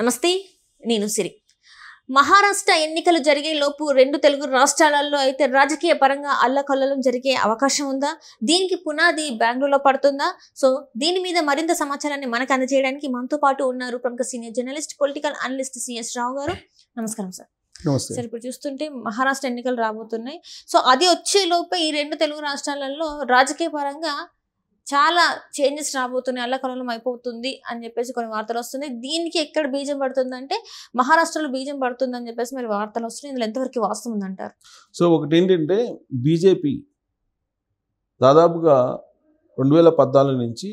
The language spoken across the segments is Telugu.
నమస్తే నేను సిరి మహారాష్ట్ర ఎన్నికలు జరిగేలోపు రెండు తెలుగు రాష్ట్రాలలో అయితే రాజకీయ పరంగా అల్లకల్లోలం జరిగే అవకాశం ఉందా దీనికి పునాది బెంగళూరులో పడుతుందా సో దీని మీద మరింత సమాచారాన్ని మనకు అందజేయడానికి మనతో పాటు ఉన్నారు ప్రముఖ senior journalist political analyst CS Rao గారు నమస్కారం సార్ సార్ ఇప్పుడు చూస్తుంటే మహారాష్ట్ర ఎన్నికలు రాబోతున్నాయి సో అది వచ్చే లోపే ఈ రెండు తెలుగు రాష్ట్రాలలో రాజకీయ పరంగా చాలా చేంజెస్ రాబోతున్నాయి అల్లకలం అయిపోతుంది అని చెప్పేసి కొన్ని వార్తలు వస్తుంది దీనికి ఎక్కడ బీజం పడుతుంది అంటే మహారాష్ట్రలో బీజం పడుతుంది అని చెప్పేసి మరి వార్తలు వస్తున్నాయి ఇందులో ఎంతవరకు వాస్తవం ఉందంటారు సో ఒకటి ఏంటంటే బీజేపీ దాదాపుగా రెండు వేల పద్నాలుగు నుంచి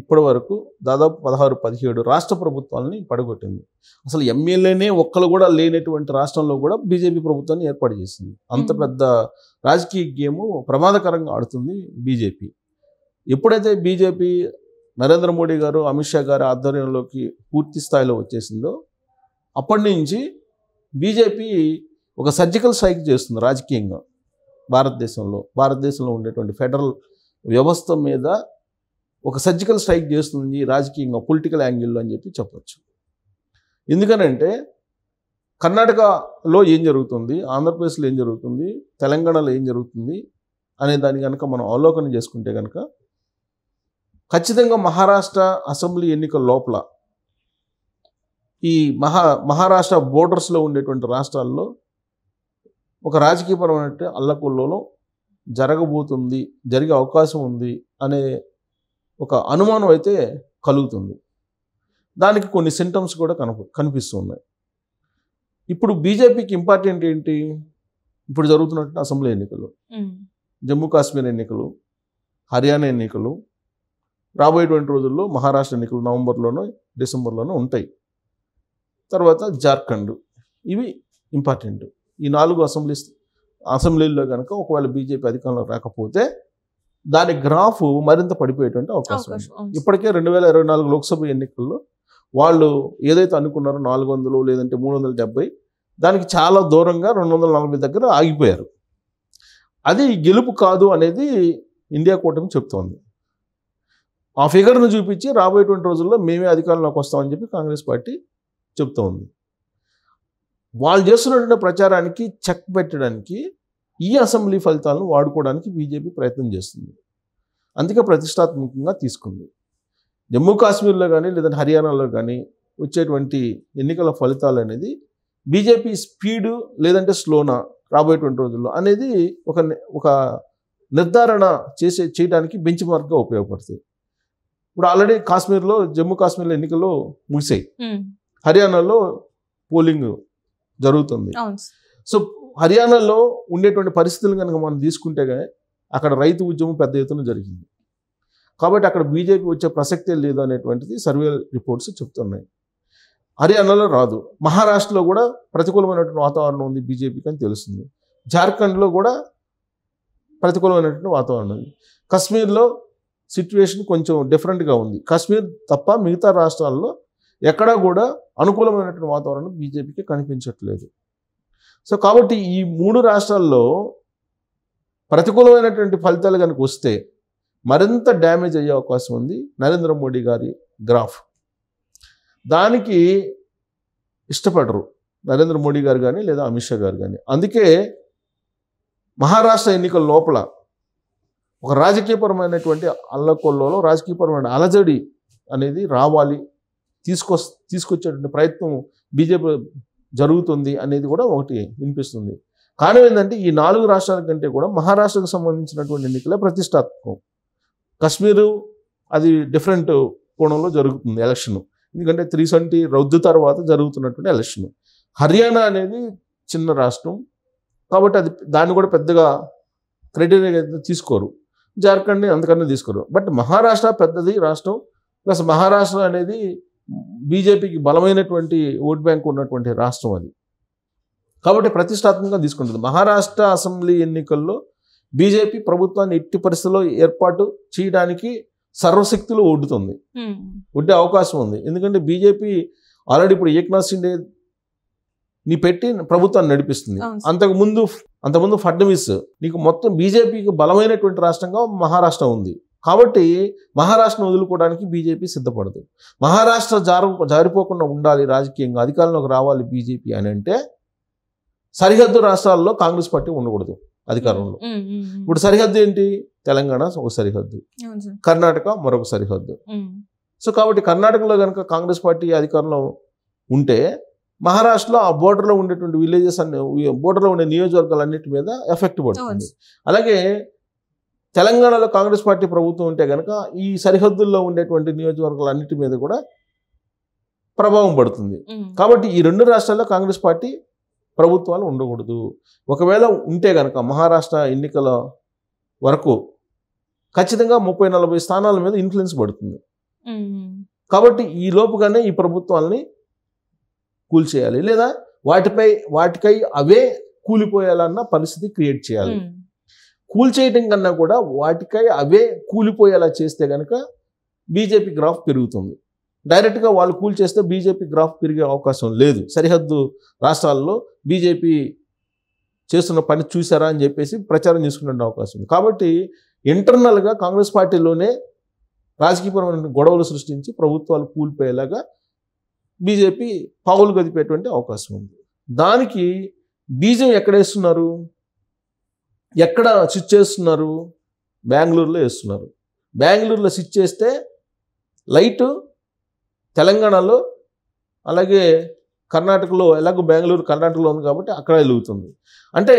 ఇప్పటి వరకు దాదాపు పదహారు పదిహేడు రాష్ట్ర ప్రభుత్వాలని పడగొట్టింది అసలు ఎమ్మెల్యేనే ఒక్కరు కూడా లేనటువంటి రాష్ట్రంలో కూడా బీజేపీ ప్రభుత్వాన్ని ఏర్పాటు చేసింది అంత పెద్ద రాజకీయ గేము ప్రమాదకరంగా ఆడుతుంది బీజేపీ ఎప్పుడైతే బీజేపీ నరేంద్ర మోడీ గారు అమిత్ షా గారు ఆధ్వర్యంలోకి పూర్తి స్థాయిలో వచ్చేసిందో అప్పటి నుంచి బీజేపీ ఒక సర్జికల్ స్ట్రైక్ చేస్తుంది రాజకీయంగా భారతదేశంలో భారతదేశంలో ఉండేటువంటి ఫెడరల్ వ్యవస్థ మీద ఒక సర్జికల్ స్ట్రైక్ చేస్తుంది రాజకీయంగా పొలిటికల్ యాంగిల్లో అని చెప్పి చెప్పచ్చు ఎందుకనంటే కర్ణాటకలో ఏం జరుగుతుంది ఆంధ్రప్రదేశ్లో ఏం జరుగుతుంది తెలంగాణలో ఏం జరుగుతుంది అనే దాన్ని కనుక మనం అవలోకనం చేసుకుంటే కనుక ఖచ్చితంగా మహారాష్ట్ర అసెంబ్లీ ఎన్నికల లోపల ఈ మహా మహారాష్ట్ర బోర్డర్స్లో ఉండేటువంటి రాష్ట్రాల్లో ఒక రాజకీయపరమైన అల్లకొల్లలో జరగబోతుంది జరిగే అవకాశం ఉంది అనే ఒక అనుమానం అయితే కలుగుతుంది దానికి కొన్ని సింటమ్స్ కూడా కనప కనిపిస్తున్నాయి ఇప్పుడు బీజేపీకి ఇంపార్టెంట్ ఏంటి ఇప్పుడు జరుగుతున్నట్టు అసెంబ్లీ ఎన్నికలు జమ్మూ కాశ్మీర్ ఎన్నికలు హర్యానా ఎన్నికలు రాబోయేటువంటి రోజుల్లో మహారాష్ట్ర ఎన్నికలు నవంబర్లోనో డిసెంబర్లోనో ఉంటాయి తర్వాత జార్ఖండ్ ఇవి ఇంపార్టెంట్ ఈ నాలుగు అసెంబ్లీస్ అసెంబ్లీలో కనుక ఒకవేళ బీజేపీ అధికారంలో రాకపోతే దాని గ్రాఫ్ మరింత పడిపోయేటువంటి అవకాశం ఉంది ఇప్పటికే రెండు వేల ఇరవై నాలుగు లోక్సభ ఎన్నికల్లో వాళ్ళు ఏదైతే అనుకున్నారో నాలుగు వందలు లేదంటే మూడు వందల డెబ్బై దానికి చాలా దూరంగా రెండు వందల నలభై దగ్గర ఆగిపోయారు అది గెలుపు కాదు అనేది ఇండియా కూటమి చెప్తోంది ఆ ఫిగర్ను చూపించి రాబోయేటువంటి రోజుల్లో మేమే అధికారంలోకి వస్తామని చెప్పి కాంగ్రెస్ పార్టీ చెప్తూ ఉంది వాళ్ళు చేస్తున్నటువంటి ప్రచారానికి చెక్ పెట్టడానికి ఈ అసెంబ్లీ ఫలితాలను వాడుకోవడానికి బీజేపీ ప్రయత్నం చేస్తుంది అందుకే ప్రతిష్టాత్మకంగా తీసుకుంది జమ్మూ కాశ్మీర్లో కానీ లేదంటే హర్యానాలో కానీ వచ్చేటువంటి ఎన్నికల ఫలితాలు అనేది బీజేపీ స్పీడు లేదంటే స్లోనా రాబోయేటువంటి రోజుల్లో అనేది ఒక ఒక నిర్ధారణ చేసే చేయడానికి బెంచ్ మార్క్గా ఉపయోగపడుతుంది ఇప్పుడు ఆల్రెడీ కాశ్మీర్లో జమ్మూ కాశ్మీర్లో ఎన్నికలు ముగిసాయి hmm. హర్యానాలో పోలింగ్ జరుగుతుంది సో హర్యానాలో ఉండేటువంటి పరిస్థితులు కనుక మనం తీసుకుంటే అక్కడ రైతు ఉద్యమం పెద్ద ఎత్తున జరిగింది కాబట్టి అక్కడ బీజేపీ వచ్చే ప్రసక్తే లేదు అనేటువంటిది సర్వే రిపోర్ట్స్ చెప్తున్నాయి హర్యానాలో రాదు మహారాష్ట్రలో కూడా ప్రతికూలమైనటువంటి వాతావరణం ఉంది బీజేపీకి అని తెలుస్తుంది జార్ఖండ్లో కూడా ప్రతికూలమైనటువంటి వాతావరణం ఉంది కశ్మీర్లో సిచ్యువేషన్ కొంచెం డిఫరెంట్గా ఉంది కాశ్మీర్ తప్ప మిగతా రాష్ట్రాల్లో ఎక్కడా కూడా అనుకూలమైనటువంటి వాతావరణం బీజేపీకి కనిపించట్లేదు సో కాబట్టి ఈ మూడు రాష్ట్రాల్లో ప్రతికూలమైనటువంటి ఫలితాలు కనుక వస్తే మరింత డ్యామేజ్ అయ్యే అవకాశం ఉంది నరేంద్ర మోడీ గారి గ్రాఫ్ దానికి ఇష్టపడరు నరేంద్ర మోడీ గారు కానీ లేదా అమిత్ షా గారు కానీ అందుకే మహారాష్ట్ర ఎన్నికల లోపల ఒక రాజకీయపరమైనటువంటి అల్లకొల్లలో రాజకీయపరమైన అలజడి అనేది రావాలి తీసుకొస్ తీసుకొచ్చేటువంటి ప్రయత్నం బీజేపీ జరుగుతుంది అనేది కూడా ఒకటి వినిపిస్తుంది కారణం ఏంటంటే ఈ నాలుగు రాష్ట్రాల కంటే కూడా మహారాష్ట్రకు సంబంధించినటువంటి ఎన్నికలే ప్రతిష్టాత్మకం కశ్మీరు అది డిఫరెంట్ కోణంలో జరుగుతుంది ఎలక్షన్ ఎందుకంటే త్రీ సెవెంటీ రౌద్దు తర్వాత జరుగుతున్నటువంటి ఎలక్షన్ హర్యానా అనేది చిన్న రాష్ట్రం కాబట్టి అది దాన్ని కూడా పెద్దగా క్రైటీరియా తీసుకోరు జార్ఖండ్ని అందుకని తీసుకురు బట్ మహారాష్ట్ర పెద్దది రాష్ట్రం ప్లస్ మహారాష్ట్ర అనేది బీజేపీకి బలమైనటువంటి ఓట్ బ్యాంక్ ఉన్నటువంటి రాష్ట్రం అది కాబట్టి ప్రతిష్టాత్మకంగా తీసుకుంటుంది మహారాష్ట్ర అసెంబ్లీ ఎన్నికల్లో బీజేపీ ప్రభుత్వాన్ని ఎట్టి పరిస్థితుల్లో ఏర్పాటు చేయడానికి సర్వశక్తులు ఒడ్డుతుంది ఒడ్డే అవకాశం ఉంది ఎందుకంటే బీజేపీ ఆల్రెడీ ఇప్పుడు ఏక్నాథ్ సిండే ని పెట్టి ప్రభుత్వాన్ని నడిపిస్తుంది అంతకుముందు అంతకుముందు ఫడ్నవీస్ నీకు మొత్తం బీజేపీకి బలమైనటువంటి రాష్ట్రంగా మహారాష్ట్ర ఉంది కాబట్టి మహారాష్ట్రను వదులుకోవడానికి బీజేపీ సిద్ధపడదు మహారాష్ట్ర జారు జారిపోకుండా ఉండాలి రాజకీయంగా అధికారంలోకి రావాలి బీజేపీ అని అంటే సరిహద్దు రాష్ట్రాల్లో కాంగ్రెస్ పార్టీ ఉండకూడదు అధికారంలో ఇప్పుడు సరిహద్దు ఏంటి తెలంగాణ ఒక సరిహద్దు కర్ణాటక మరొక సరిహద్దు సో కాబట్టి కర్ణాటకలో కనుక కాంగ్రెస్ పార్టీ అధికారంలో ఉంటే మహారాష్ట్రలో ఆ బోర్డర్లో ఉండేటువంటి విలేజెస్ అన్ని బోర్డర్లో ఉండే నియోజకవర్గాలన్నిటి మీద ఎఫెక్ట్ పడుతుంది అలాగే తెలంగాణలో కాంగ్రెస్ పార్టీ ప్రభుత్వం ఉంటే కనుక ఈ సరిహద్దుల్లో ఉండేటువంటి నియోజకవర్గాలన్నిటి మీద కూడా ప్రభావం పడుతుంది కాబట్టి ఈ రెండు రాష్ట్రాల్లో కాంగ్రెస్ పార్టీ ప్రభుత్వాలు ఉండకూడదు ఒకవేళ ఉంటే కనుక మహారాష్ట్ర ఎన్నికల వరకు ఖచ్చితంగా ముప్పై నలభై స్థానాల మీద ఇన్ఫ్లుయెన్స్ పడుతుంది కాబట్టి ఈ లోపుగానే ఈ ప్రభుత్వాలని కూల్చేయాలి లేదా వాటిపై వాటికై అవే కూలిపోయాలన్న పరిస్థితి క్రియేట్ చేయాలి కూల్చేయటం కన్నా కూడా వాటికై అవే కూలిపోయేలా చేస్తే కనుక బీజేపీ గ్రాఫ్ పెరుగుతుంది డైరెక్ట్గా వాళ్ళు కూల్చేస్తే బీజేపీ గ్రాఫ్ పెరిగే అవకాశం లేదు సరిహద్దు రాష్ట్రాల్లో బీజేపీ చేస్తున్న పని చూసారా అని చెప్పేసి ప్రచారం చేసుకునే అవకాశం ఉంది కాబట్టి ఇంటర్నల్గా కాంగ్రెస్ పార్టీలోనే రాజకీయపరమైన గొడవలు సృష్టించి ప్రభుత్వాలు కూలిపోయేలాగా బీజేపీ పావులు గదిపేటువంటి అవకాశం ఉంది దానికి బీజం ఎక్కడ వేస్తున్నారు ఎక్కడ స్విచ్ చేస్తున్నారు బెంగళూరులో వేస్తున్నారు బెంగళూరులో స్విచ్ చేస్తే లైట్ తెలంగాణలో అలాగే కర్ణాటకలో ఎలాగో బెంగళూరు కర్ణాటకలో ఉంది కాబట్టి అక్కడ వెలుగుతుంది అంటే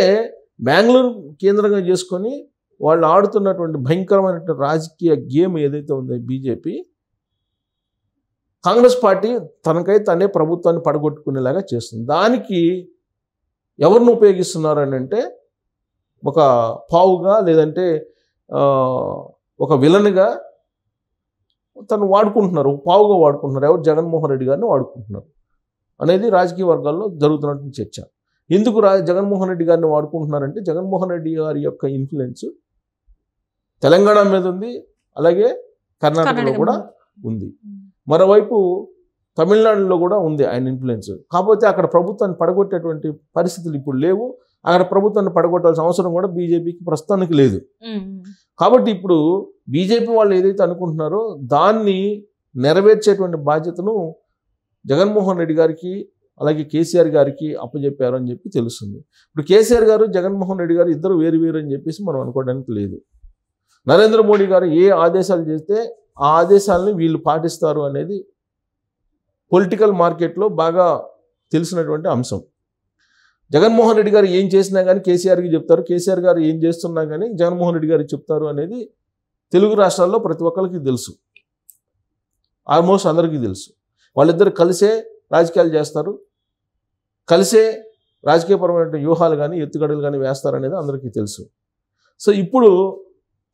బెంగళూరు కేంద్రంగా చేసుకొని వాళ్ళు ఆడుతున్నటువంటి భయంకరమైనటువంటి రాజకీయ గేమ్ ఏదైతే ఉందో బీజేపీ కాంగ్రెస్ పార్టీ తనకై తనే ప్రభుత్వాన్ని పడగొట్టుకునేలాగా చేస్తుంది దానికి ఎవరిని ఉపయోగిస్తున్నారు అని అంటే ఒక పావుగా లేదంటే ఒక విలన్గా తను వాడుకుంటున్నారు పావుగా వాడుకుంటున్నారు ఎవరు జగన్మోహన్ రెడ్డి గారిని వాడుకుంటున్నారు అనేది రాజకీయ వర్గాల్లో జరుగుతున్నటువంటి చర్చ ఎందుకు రా జగన్మోహన్ రెడ్డి గారిని వాడుకుంటున్నారంటే జగన్మోహన్ రెడ్డి గారి యొక్క ఇన్ఫ్లుయెన్స్ తెలంగాణ మీద ఉంది అలాగే కర్ణాటకలో కూడా ఉంది మరోవైపు తమిళనాడులో కూడా ఉంది ఆయన ఇన్ఫ్లుయెన్స్ కాకపోతే అక్కడ ప్రభుత్వాన్ని పడగొట్టేటువంటి పరిస్థితులు ఇప్పుడు లేవు అక్కడ ప్రభుత్వాన్ని పడగొట్టాల్సిన అవసరం కూడా బీజేపీకి ప్రస్తుతానికి లేదు కాబట్టి ఇప్పుడు బీజేపీ వాళ్ళు ఏదైతే అనుకుంటున్నారో దాన్ని నెరవేర్చేటువంటి బాధ్యతను జగన్మోహన్ రెడ్డి గారికి అలాగే కేసీఆర్ గారికి అప్పజెప్పారు అని చెప్పి తెలుస్తుంది ఇప్పుడు కేసీఆర్ గారు జగన్మోహన్ రెడ్డి గారు ఇద్దరు వేరు వేరు అని చెప్పేసి మనం అనుకోవడానికి లేదు నరేంద్ర మోడీ గారు ఏ ఆదేశాలు చేస్తే ఆ ఆదేశాలని వీళ్ళు పాటిస్తారు అనేది పొలిటికల్ మార్కెట్లో బాగా తెలిసినటువంటి అంశం జగన్మోహన్ రెడ్డి గారు ఏం చేసినా కానీ కేసీఆర్కి చెప్తారు కేసీఆర్ గారు ఏం చేస్తున్నా కానీ జగన్మోహన్ రెడ్డి గారు చెప్తారు అనేది తెలుగు రాష్ట్రాల్లో ప్రతి ఒక్కరికి తెలుసు ఆల్మోస్ట్ అందరికీ తెలుసు వాళ్ళిద్దరు కలిసే రాజకీయాలు చేస్తారు కలిసే రాజకీయపరమైన వ్యూహాలు కానీ ఎత్తుగడలు కానీ వేస్తారనేది అందరికీ తెలుసు సో ఇప్పుడు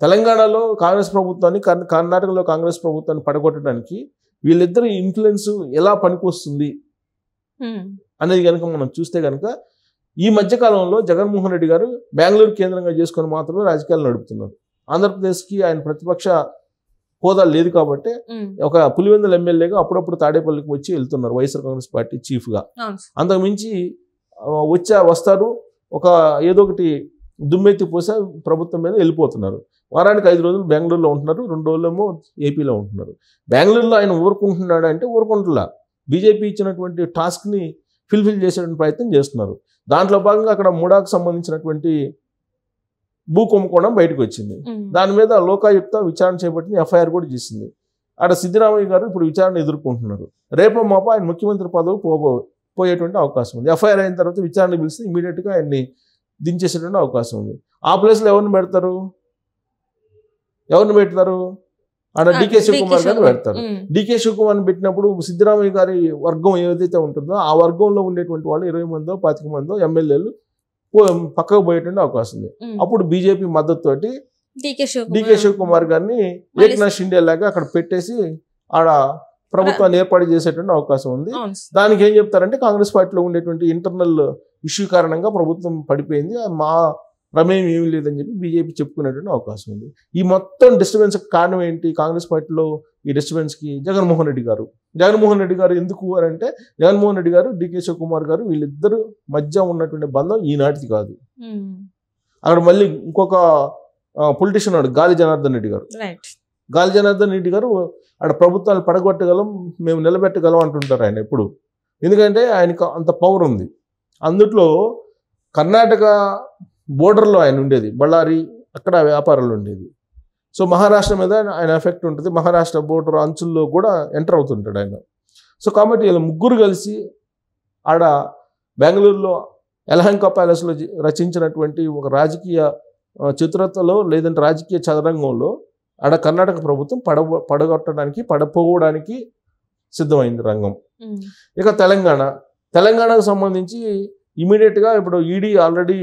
తెలంగాణలో కాంగ్రెస్ ప్రభుత్వాన్ని కర్ణాటకలో కాంగ్రెస్ ప్రభుత్వాన్ని పడగొట్టడానికి వీళ్ళిద్దరి ఇన్ఫ్లుయెన్స్ ఎలా పనికొస్తుంది అనేది కనుక మనం చూస్తే కనుక ఈ మధ్యకాలంలో జగన్మోహన్ రెడ్డి గారు బెంగళూరు కేంద్రంగా చేసుకొని మాత్రమే రాజకీయాలు నడుపుతున్నారు ఆంధ్రప్రదేశ్కి ఆయన ప్రతిపక్ష హోదా లేదు కాబట్టి ఒక పులివెందుల ఎమ్మెల్యేగా అప్పుడప్పుడు తాడేపల్లికి వచ్చి వెళ్తున్నారు వైఎస్ఆర్ కాంగ్రెస్ పార్టీ చీఫ్గా అంతకుమించి వచ్చా వస్తారు ఒక ఏదో ఒకటి దుమ్మెత్తి పోసే ప్రభుత్వం మీద వెళ్ళిపోతున్నారు వారానికి ఐదు రోజులు బెంగళూరులో ఉంటున్నారు రెండు రోజులేమో ఏపీలో ఉంటున్నారు బెంగళూరులో ఆయన ఊరుకుంటున్నాడు అంటే ఊరుకుంటులా బీజేపీ ఇచ్చినటువంటి టాస్క్ని ఫిల్ఫిల్ చేసేటువంటి ప్రయత్నం చేస్తున్నారు దాంట్లో భాగంగా అక్కడ ముడాకు సంబంధించినటువంటి భూ కుంభకోణం బయటకు వచ్చింది దాని మీద లోకాయుక్త విచారణ చేపట్టిన ఎఫ్ఐఆర్ కూడా చేసింది అక్కడ సిద్ధరామయ్య గారు ఇప్పుడు విచారణ ఎదుర్కొంటున్నారు రేపో మాప ఆయన ముఖ్యమంత్రి పదవి పోబో పోయేటువంటి అవకాశం ఉంది ఎఫ్ఐఆర్ అయిన తర్వాత విచారణ పిలిస్తే ఇమీడియట్గా ఆయన్ని దించేసేటువంటి అవకాశం ఉంది ఆ ప్లేస్లో ఎవరిని పెడతారు ఎవరిని పెడతారు అక్కడ డికే శివకుమార్ గారిని పెడతారు డికే శివకుమార్ని పెట్టినప్పుడు సిద్ధరామయ్య గారి వర్గం ఏదైతే ఉంటుందో ఆ వర్గంలో ఉండేటువంటి వాళ్ళు ఇరవై మందో పాతిక మందో ఎమ్మెల్యేలు పక్కకు పోయేటువంటి అవకాశం ఉంది అప్పుడు బీజేపీ మద్దతు తోటి డికే శివకుమార్ గారిని ఏక్నాథ్ షిండే లాగా అక్కడ పెట్టేసి ఆడ ప్రభుత్వాన్ని ఏర్పాటు చేసేటువంటి అవకాశం ఉంది దానికి ఏం చెప్తారంటే కాంగ్రెస్ పార్టీలో ఉండేటువంటి ఇంటర్నల్ ఇష్యూ కారణంగా ప్రభుత్వం పడిపోయింది మా ప్రమేయం ఏమీ లేదని చెప్పి బీజేపీ చెప్పుకునేటువంటి అవకాశం ఉంది ఈ మొత్తం డిస్టర్బెన్స్ కారణం ఏంటి కాంగ్రెస్ పార్టీలో ఈ డిస్టర్బెన్స్కి జగన్మోహన్ రెడ్డి గారు జగన్మోహన్ రెడ్డి గారు ఎందుకు అని అంటే జగన్మోహన్ రెడ్డి గారు డికే శివకుమార్ గారు వీళ్ళిద్దరు మధ్య ఉన్నటువంటి బంధం ఈనాటిది కాదు అక్కడ మళ్ళీ ఇంకొక పొలిటీషియన్ గాలి జనార్దన్ రెడ్డి గారు గాలి జనార్దన్ రెడ్డి గారు ఆడ ప్రభుత్వాలు పడగొట్టగలం మేము నిలబెట్టగలం అంటుంటారు ఆయన ఎప్పుడు ఎందుకంటే ఆయనకు అంత పవర్ ఉంది అందుట్లో కర్ణాటక బోర్డర్లో ఆయన ఉండేది బళ్ళారి అక్కడ వ్యాపారాలు ఉండేది సో మహారాష్ట్ర మీద ఆయన ఎఫెక్ట్ ఉంటుంది మహారాష్ట్ర బోర్డర్ అంచుల్లో కూడా ఎంటర్ అవుతుంటాడు ఆయన సో కాబట్టి వీళ్ళ ముగ్గురు కలిసి ఆడ బెంగళూరులో ఎలహంక ప్యాలెస్లో రచించినటువంటి ఒక రాజకీయ చిత్రతలో లేదంటే రాజకీయ చదరంగంలో అక్కడ కర్ణాటక ప్రభుత్వం పడ పడగొట్టడానికి పడపోవడానికి సిద్ధమైంది రంగం ఇక తెలంగాణ తెలంగాణకు సంబంధించి ఇమీడియట్గా ఇప్పుడు ED e already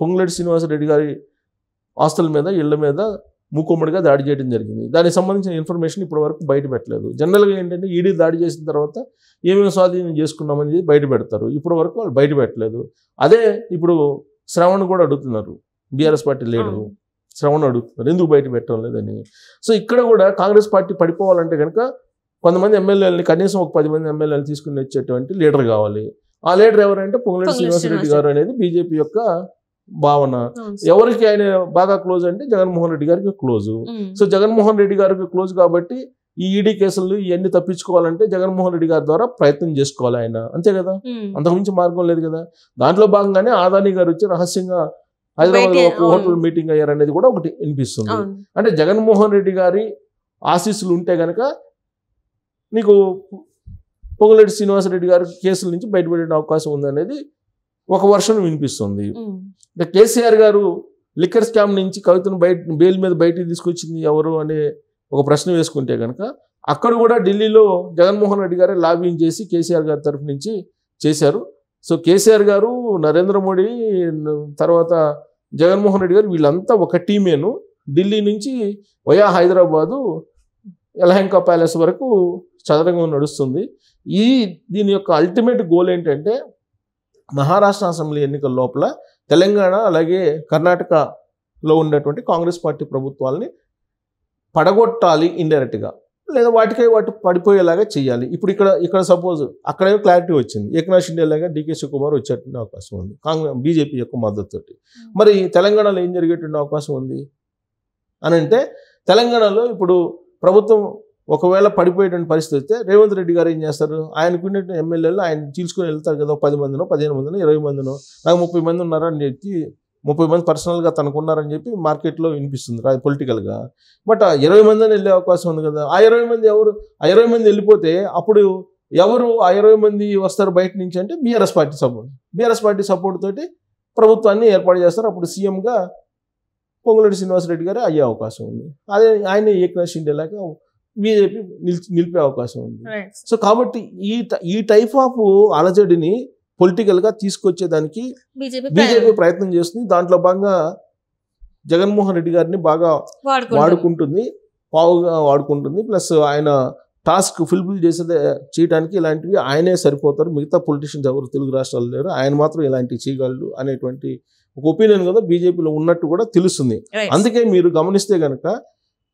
Ponguleti Srinivasa Reddy గారి ఆస్తుల మీద ఇళ్ల మీద మూకుమ్మడిగా దాడి చేయడం జరిగింది దానికి సంబంధించిన ఇన్ఫర్మేషన్ ఇప్పటి వరకు బయట పెట్టలేదు జనరల్గా ఏంటంటే ఈడీ e దాడి చేసిన తర్వాత ఏమేమి స్వాధీనం చేసుకున్నామని బయట పెడతారు ఇప్పటి వరకు వాళ్ళు బయట పెట్టలేదు అదే ఇప్పుడు శ్రవణ్ కూడా అడుగుతున్నారు బీఆర్ఎస్ పార్టీ లీడరు శ్రవణ అడుగుతున్నారు ఎందుకు బయట పెట్టడం లేదని సో ఇక్కడ కూడా కాంగ్రెస్ పార్టీ పడిపోవాలంటే కనుక కొంతమంది ఎమ్మెల్యేలని కనీసం ఒక పది మంది ఎమ్మెల్యేలు తీసుకుని వచ్చేటువంటి లీడర్ కావాలి ఆ లీడర్ ఎవరంటే పొంగులేటి శ్రీనివాసరెడ్డి గారు అనేది బీజేపీ యొక్క భావన ఎవరికి ఆయన బాగా క్లోజ్ అంటే జగన్మోహన్ రెడ్డి గారికి క్లోజ్ సో జగన్మోహన్ రెడ్డి గారికి క్లోజ్ కాబట్టి ఈ ఈడీ కేసులు ఇవన్నీ తప్పించుకోవాలంటే జగన్మోహన్ రెడ్డి గారి ద్వారా ప్రయత్నం చేసుకోవాలి ఆయన అంతే కదా అంతకుమించి మార్గం లేదు కదా దాంట్లో భాగంగానే ఆదాని గారు వచ్చి రహస్యంగా హైదరాబాద్ ఒక హోటల్ మీటింగ్ అయ్యారనేది కూడా ఒకటి వినిపిస్తుంది అంటే జగన్మోహన్ రెడ్డి గారి ఆశీస్సులు ఉంటే గనక నీకు పొంగులేటి శ్రీనివాసరెడ్డి గారి కేసుల నుంచి బయటపడే అవకాశం ఉందనేది ఒక వర్షం వినిపిస్తుంది కేసీఆర్ గారు లిక్కర్ స్కామ్ నుంచి కవితను బయట బెయిల్ మీద బయటకు తీసుకొచ్చింది ఎవరు అనే ఒక ప్రశ్న వేసుకుంటే కనుక అక్కడ కూడా ఢిల్లీలో జగన్మోహన్ రెడ్డి గారే లాబింగ్ చేసి కేసీఆర్ గారి తరఫు నుంచి చేశారు సో కేసీఆర్ గారు నరేంద్ర మోడీ తర్వాత జగన్మోహన్ రెడ్డి గారు వీళ్ళంతా ఒక టీమేను ఢిల్లీ నుంచి వయా హైదరాబాదు యలహంక ప్యాలెస్ వరకు చదరంగం నడుస్తుంది ఈ దీని యొక్క అల్టిమేట్ గోల్ ఏంటంటే మహారాష్ట్ర అసెంబ్లీ ఎన్నికల లోపల తెలంగాణ అలాగే కర్ణాటకలో ఉన్నటువంటి కాంగ్రెస్ పార్టీ ప్రభుత్వాల్ని పడగొట్టాలి ఇండైరెక్ట్గా లేదా వాటికై వాటి పడిపోయేలాగా చేయాలి ఇప్పుడు ఇక్కడ ఇక్కడ సపోజ్ అక్కడ క్లారిటీ వచ్చింది ఏకనాథ్ లాగా డీకే శివకుమార్ వచ్చేటువంటి అవకాశం ఉంది కాంగ్రెస్ బీజేపీ యొక్క మద్దతుతోటి మరి తెలంగాణలో ఏం జరిగేటువంటి అవకాశం ఉంది అని అంటే తెలంగాణలో ఇప్పుడు ప్రభుత్వం ఒకవేళ పడిపోయేటువంటి పరిస్థితి అయితే రేవంత్ రెడ్డి గారు ఏం చేస్తారు ఆయనకు ఎమ్మెల్యేలు ఆయన తీసుకుని వెళ్తారు కదా పది మందినో పదిహేను మందినో ఇరవై మందినో నాకు ముప్పై మంది అని చెప్పి ముప్పై మంది పర్సనల్గా తనకున్నారని చెప్పి మార్కెట్లో వినిపిస్తుంది రా పొలిటికల్గా బట్ ఆ ఇరవై మందిని వెళ్ళే అవకాశం ఉంది కదా ఆ ఇరవై మంది ఎవరు ఆ ఇరవై మంది వెళ్ళిపోతే అప్పుడు ఎవరు ఆ ఇరవై మంది వస్తారు బయట నుంచి అంటే BRS party support BRS party support తోటి ప్రభుత్వాన్ని ఏర్పాటు చేస్తారు అప్పుడు సీఎంగా పొంగులేటి శ్రీనివాసరెడ్డి గారు అయ్యే అవకాశం ఉంది అదే ఆయన ఏకనాథ్ షిండే లాగా బీజేపీ నిలిచి నిలిపే అవకాశం ఉంది సో కాబట్టి ఈ ఈ టైప్ ఆఫ్ అలజడిని పొలిటికల్ గా తీసుకొచ్చేదానికి బీజేపీ ప్రయత్నం చేస్తుంది దాంట్లో భాగంగా జగన్మోహన్ రెడ్డి గారిని బాగా వాడుకుంటుంది పావుగా వాడుకుంటుంది ప్లస్ ఆయన టాస్క్ ఫుల్ఫిల్ చేసేదే చేయడానికి ఇలాంటివి ఆయనే సరిపోతారు మిగతా పొలిటీషియన్స్ ఎవరు తెలుగు రాష్ట్రాలు లేరు ఆయన మాత్రం ఇలాంటివి చేయగలడు అనేటువంటి ఒక ఒపీనియన్ కదా బీజేపీలో ఉన్నట్టు కూడా తెలుస్తుంది అందుకే మీరు గమనిస్తే కనుక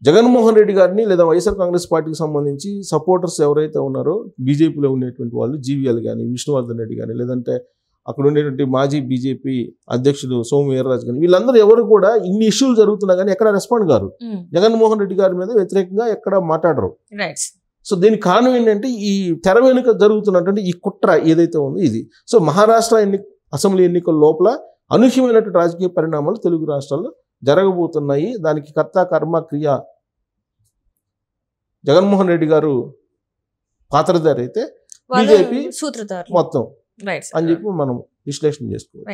జగన్మోహన్ రెడ్డి గారిని లేదా వైఎస్ఆర్ కాంగ్రెస్ పార్టీకి సంబంధించి సపోర్టర్స్ ఎవరైతే ఉన్నారో బీజేపీలో ఉండేటువంటి వాళ్ళు జీవీఎల్ కానీ విష్ణువర్ధన్ రెడ్డి కానీ లేదంటే అక్కడ ఉండేటువంటి మాజీ బీజేపీ అధ్యక్షుడు సోము వీర్రాజు కానీ వీళ్ళందరూ ఎవరు కూడా ఇన్ని ఇష్యూలు జరుగుతున్నా కానీ ఎక్కడ రెస్పాండ్ కారు జగన్మోహన్ రెడ్డి గారి మీద వ్యతిరేకంగా ఎక్కడ మాట్లాడరు సో దీనికి కారణం ఏంటంటే ఈ తెర వెనుక జరుగుతున్నటువంటి ఈ కుట్ర ఏదైతే ఉందో ఇది సో మహారాష్ట్ర ఎన్ని అసెంబ్లీ ఎన్నికల లోపల అనూహ్యమైనటువంటి రాజకీయ పరిణామాలు తెలుగు రాష్ట్రాల్లో జరగబోతున్నాయి దానికి కర్త కర్మ క్రియ జగన్మోహన్ రెడ్డి గారు పాత్రధారైతే బీజేపీ సూత్రధారు మొత్తం అని చెప్పి మనం విశ్లేషణ చేసుకోవచ్చు